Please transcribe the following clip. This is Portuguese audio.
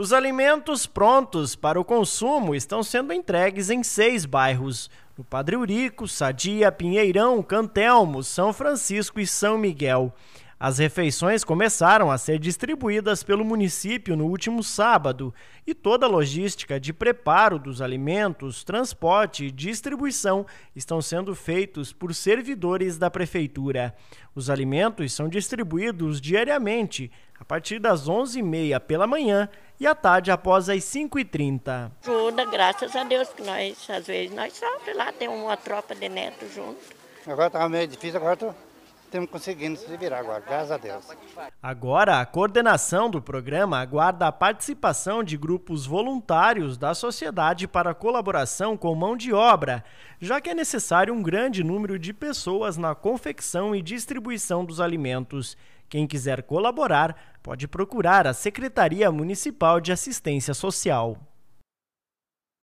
Os alimentos prontos para o consumo estão sendo entregues em seis bairros: no Padre Urico, Sadia, Pinheirão, Cantelmo, São Francisco e São Miguel. As refeições começaram a ser distribuídas pelo município no último sábado e toda a logística de preparo dos alimentos, transporte e distribuição estão sendo feitos por servidores da prefeitura. Os alimentos são distribuídos diariamente, a partir das 11h30 pela manhã e à tarde após as 5h30. Ajuda, graças a Deus, que nós, às vezes, nós sofremos lá, tem uma tropa de netos junto. Agora estava tá meio difícil, agora estou. Tô estamos conseguindo se virar agora, graças a Deus. Agora, a coordenação do programa aguarda a participação de grupos voluntários da sociedade para colaboração com mão de obra, já que é necessário um grande número de pessoas na confecção e distribuição dos alimentos. Quem quiser colaborar pode procurar a Secretaria Municipal de Assistência Social.